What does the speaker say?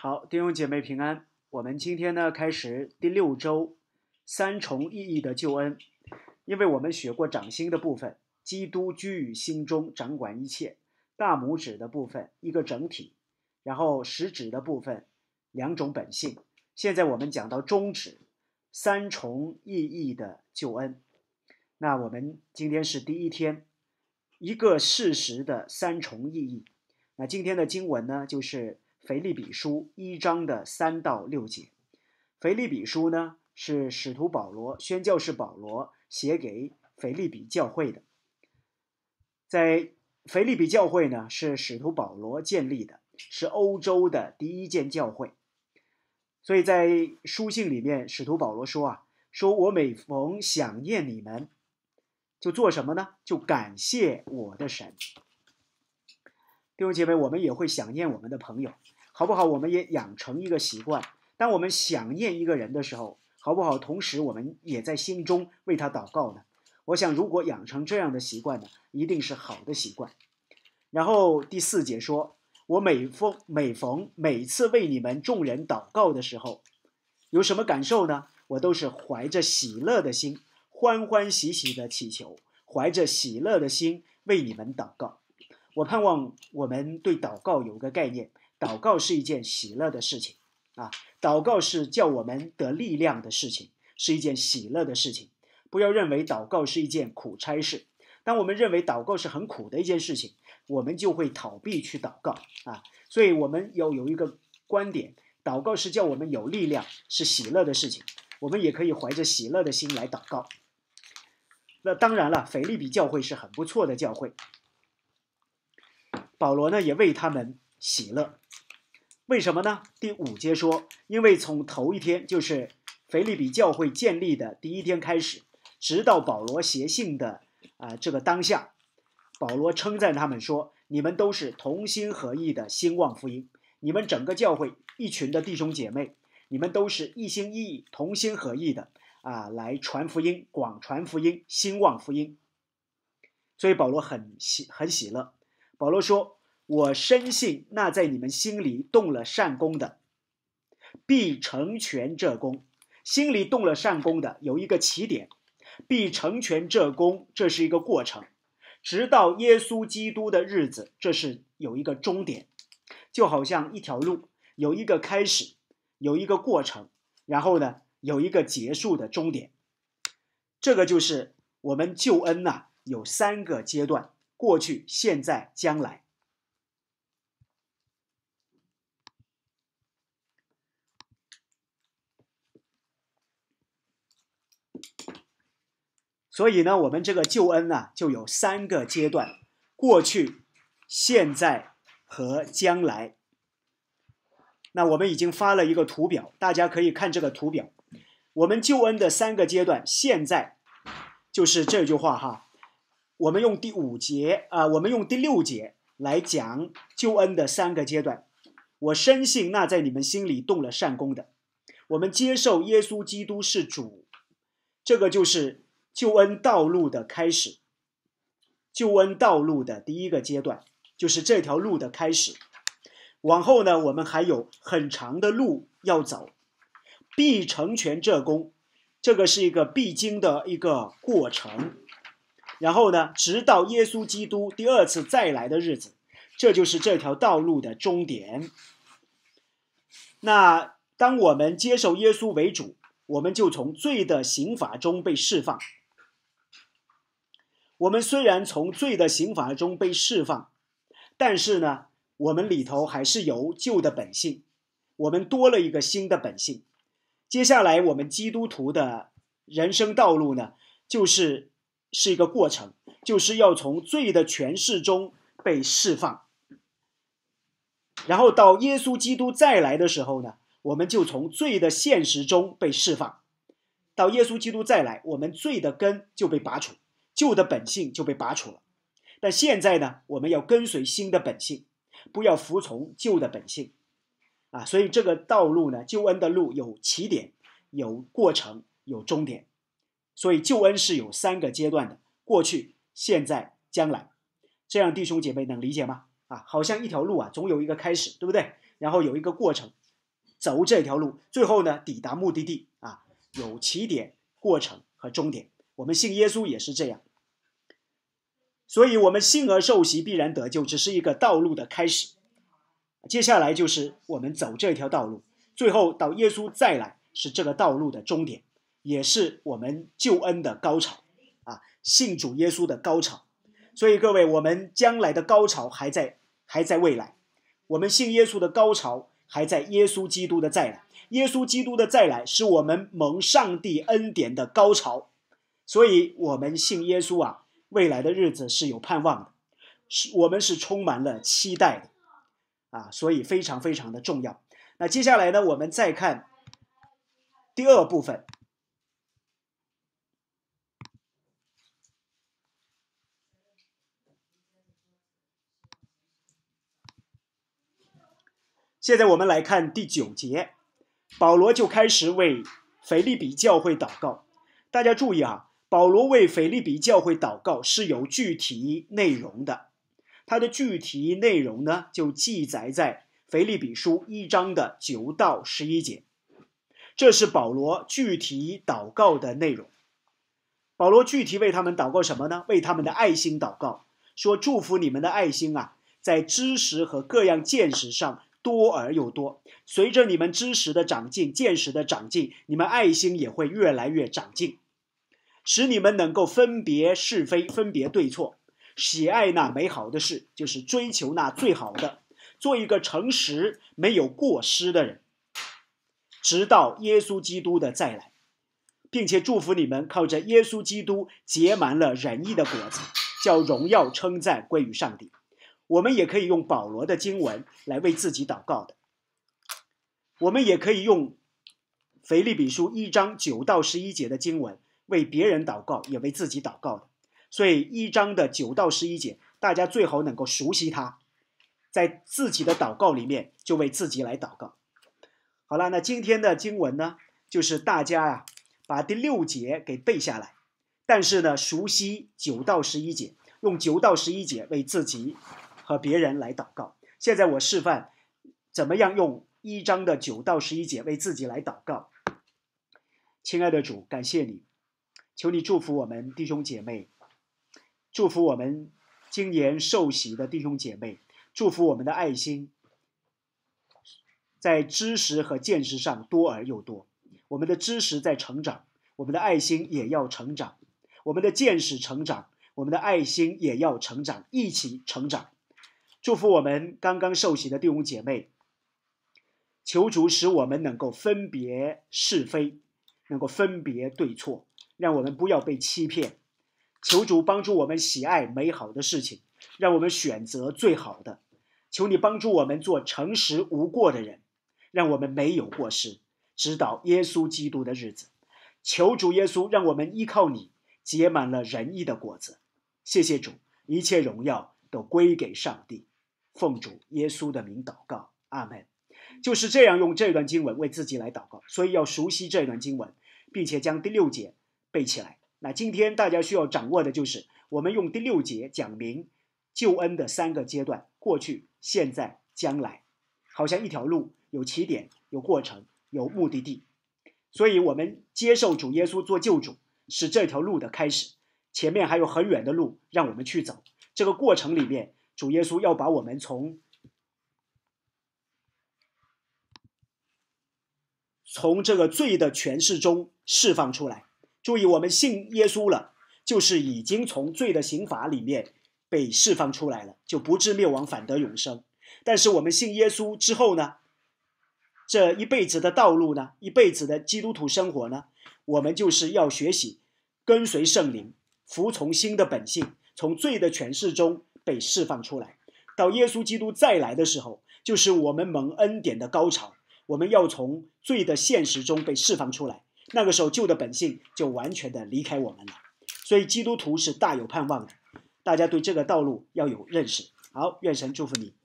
好，弟兄姐妹平安。我们今天呢，开始第六周，三重意义的救恩，因为我们学过掌心的部分，基督居于心中，掌管一切；大拇指的部分，一个整体；然后食指的部分，两种本性。现在我们讲到中指，三重意义的救恩。那我们今天是第一天，一个事实的三重意义。那今天的经文呢，就是。腓利比书一章的三到六节，腓利比书呢是使徒保罗宣教士保罗写给腓利比教会的，在腓利比教会呢是使徒保罗建立的，是欧洲的第一间教会，所以在书信里面，使徒保罗说啊，说我每逢想念你们，就做什么呢？就感谢我的神。弟兄姐妹，我们也会想念我们的朋友，好不好？我们也养成一个习惯，当我们想念一个人的时候，好不好？同时，我们也在心中为他祷告呢。我想，如果养成这样的习惯呢，一定是好的习惯。然后第四节说，我每逢每逢每次为你们众人祷告的时候，有什么感受呢？我都是怀着喜乐的心，欢欢喜喜的祈求，怀着喜乐的心为你们祷告。我盼望我们对祷告有个概念，祷告是一件喜乐的事情，啊，祷告是叫我们得力量的事情，是一件喜乐的事情。不要认为祷告是一件苦差事。当我们认为祷告是很苦的一件事情，我们就会逃避去祷告啊。所以我们要有一个观点，祷告是叫我们有力量，是喜乐的事情。我们也可以怀着喜乐的心来祷告。那当然了，腓利比教会是很不错的教会。保罗呢也为他们喜乐，为什么呢？第五节说，因为从头一天，就是腓利比教会建立的第一天开始，直到保罗写信的啊这个当下，保罗称赞他们说：“你们都是同心合意的兴旺福音，你们整个教会一群的弟兄姐妹，你们都是一心一意、同心合意的啊，来传福音、广传福音、兴旺福音。”所以保罗很喜，很喜乐。保罗说：“我深信，那在你们心里动了善功的，必成全这功。心里动了善功的有一个起点，必成全这功，这是一个过程，直到耶稣基督的日子，这是有一个终点。就好像一条路，有一个开始，有一个过程，然后呢，有一个结束的终点。这个就是我们救恩呐，有三个阶段。”过去、现在、将来，所以呢，我们这个救恩呢就有三个阶段：过去、现在和将来。那我们已经发了一个图表，大家可以看这个图表。我们救恩的三个阶段，现在就是这句话哈。我们用第五节啊，我们用第六节来讲救恩的三个阶段。我深信那在你们心里动了善功的，我们接受耶稣基督是主，这个就是救恩道路的开始。救恩道路的第一个阶段就是这条路的开始。往后呢，我们还有很长的路要走，必成全这功，这个是一个必经的一个过程。然后呢，直到耶稣基督第二次再来的日子，这就是这条道路的终点。那当我们接受耶稣为主，我们就从罪的刑罚中被释放。我们虽然从罪的刑罚中被释放，但是呢，我们里头还是有旧的本性，我们多了一个新的本性。接下来，我们基督徒的人生道路呢，就是。是一个过程，就是要从罪的权势中被释放，然后到耶稣基督再来的时候呢，我们就从罪的现实中被释放。到耶稣基督再来，我们罪的根就被拔除，旧的本性就被拔除了。但现在呢，我们要跟随新的本性，不要服从旧的本性。啊，所以这个道路呢，救恩的路有起点，有过程，有终点。所以救恩是有三个阶段的：过去、现在、将来。这样弟兄姐妹能理解吗？啊，好像一条路啊，总有一个开始，对不对？然后有一个过程，走这条路，最后呢抵达目的地啊，有起点、过程和终点。我们信耶稣也是这样。所以，我们信而受洗必然得救，只是一个道路的开始。接下来就是我们走这条道路，最后到耶稣再来，是这个道路的终点。也是我们救恩的高潮啊，信主耶稣的高潮。所以各位，我们将来的高潮还在，还在未来。我们信耶稣的高潮还在耶稣基督的再来。耶稣基督的再来是我们蒙上帝恩典的高潮。所以，我们信耶稣啊，未来的日子是有盼望的，是我们是充满了期待的啊。所以非常非常的重要。那接下来呢，我们再看第二部分。现在我们来看第九节，保罗就开始为腓利比教会祷告。大家注意啊，保罗为腓利比教会祷告是有具体内容的。它的具体内容呢，就记载在腓利比书一章的九到十一节。这是保罗具体祷告的内容。保罗具体为他们祷告什么呢？为他们的爱心祷告，说祝福你们的爱心啊，在知识和各样见识上。多而又多，随着你们知识的长进、见识的长进，你们爱心也会越来越长进，使你们能够分别是非、分别对错，喜爱那美好的事，就是追求那最好的，做一个诚实、没有过失的人，直到耶稣基督的再来，并且祝福你们靠着耶稣基督结满了仁义的果子，叫荣耀称赞归于上帝。我们也可以用保罗的经文来为自己祷告的。我们也可以用腓立比书一章九到十一节的经文为别人祷告，也为自己祷告的。所以一章的九到十一节，大家最好能够熟悉它，在自己的祷告里面就为自己来祷告。好了，那今天的经文呢，就是大家呀把第六节给背下来，但是呢熟悉九到十一节，用九到十一节为自己。和别人来祷告。现在我示范怎么样用一章的九到十一节为自己来祷告。亲爱的主，感谢你，求你祝福我们弟兄姐妹，祝福我们今年受洗的弟兄姐妹，祝福我们的爱心在知识和见识上多而又多。我们的知识在成长，我们的爱心也要成长，我们的见识成长，我们的爱心也要成长，一起成长。祝福我们刚刚受洗的弟兄姐妹。求主使我们能够分别是非，能够分别对错，让我们不要被欺骗。求主帮助我们喜爱美好的事情，让我们选择最好的。求你帮助我们做诚实无过的人，让我们没有过失，直到耶稣基督的日子。求主耶稣，让我们依靠你，结满了仁义的果子。谢谢主，一切荣耀都归给上帝。奉主耶稣的名祷告，阿门。就是这样用这段经文为自己来祷告，所以要熟悉这段经文，并且将第六节背起来。那今天大家需要掌握的就是，我们用第六节讲明救恩的三个阶段：过去、现在、将来。好像一条路，有起点，有过程，有目的地。所以我们接受主耶稣做救主，是这条路的开始。前面还有很远的路让我们去走，这个过程里面。主耶稣要把我们从从这个罪的权势中释放出来。注意，我们信耶稣了，就是已经从罪的刑罚里面被释放出来了，就不至灭亡，反得永生。但是，我们信耶稣之后呢，这一辈子的道路呢，一辈子的基督徒生活呢，我们就是要学习跟随圣灵，服从新的本性，从罪的权势中。被释放出来，到耶稣基督再来的时候，就是我们蒙恩典的高潮。我们要从罪的现实中被释放出来，那个时候旧的本性就完全的离开我们了。所以基督徒是大有盼望的，大家对这个道路要有认识。好，愿神祝福你。